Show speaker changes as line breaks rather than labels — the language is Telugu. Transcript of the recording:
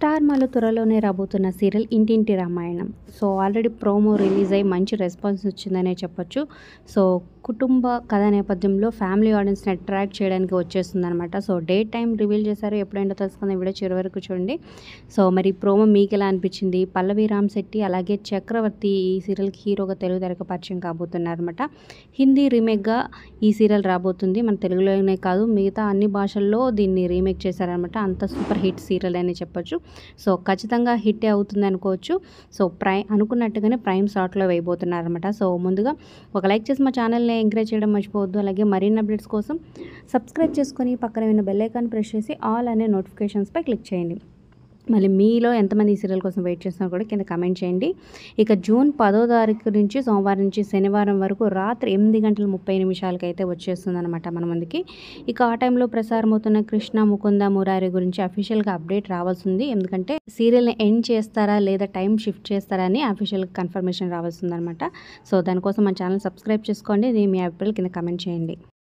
స్టార్ మాలో త్వరలోనే రాబోతున్న serial Intinti Ramayanam so already promo release అయ్యి మంచి రెస్పాన్స్ వచ్చిందనే చెప్పొచ్చు సో కుటుంబ కథ నేపథ్యంలో ఫ్యామిలీ ఆడియన్స్ని అట్రాక్ట్ చేయడానికి వచ్చేస్తుందనమాట సో డే టైం రివీల్ చేశారు ఎప్పుడైనా తెలుసుకుందాం వీడియో చివరి వరకు చూడండి సో మరి ప్రోమో మీకు ఎలా అనిపించింది పల్లవి రామ్ శెట్టి అలాగే చక్రవర్తి ఈ సీరియల్కి హీరోగా తెలుగు తెరకు పరిచయం కాబోతున్నారనమాట హిందీ రీమేక్గా ఈ సీరియల్ రాబోతుంది మన తెలుగులోనే కాదు మిగతా అన్ని భాషల్లో దీన్ని రీమేక్ చేశారనమాట అంత సూపర్ హిట్ సీరియల్ అని చెప్పొచ్చు సో ఖచ్చితంగా హిట్ అవుతుంది అనుకోవచ్చు సో ప్రై అనుకున్నట్టుగానే ప్రైమ్ షాట్లో వేయబోతున్నారనమాట సో ముందుగా ఒక లైక్ చేసి మా ఛానల్ని ఎంకరేజ్ చేయడం మర్చిపోవద్దు అలాగే మరిన్ని అప్డేట్స్ కోసం సబ్స్క్రైబ్ చేసుకొని పక్కన ఉన్న బెల్ ప్రెస్ చేసి ఆల్ అనే నోటిఫికేషన్స్పై క్లిక్ చేయండి మళ్ళీ మీలో ఎంతమంది ఈ సీరియల్ కోసం వెయిట్ చేస్తున్నారు కూడా కింద కమెంట్ చేయండి ఇక జూన్ పదో తారీఖు నుంచి సోమవారం నుంచి శనివారం వరకు రాత్రి ఎనిమిది గంటల ముప్పై నిమిషాలకి అయితే అనమాట మన ముందుకి ఇక ఆ టైంలో ప్రసారం అవుతున్న కృష్ణ ముకుంద మురారి గురించి అఫీషియల్గా అప్డేట్ రావాల్సింది ఎందుకంటే సీరియల్ని ఎండ్ చేస్తారా లేదా టైం షిఫ్ట్ చేస్తారా అని అఫీషియల్ కన్ఫర్మేషన్ అనమాట సో దానికోసం మన ఛానల్ సబ్స్క్రైబ్ చేసుకోండి మీ అభిప్రాయాలు కింద కమెంట్ చేయండి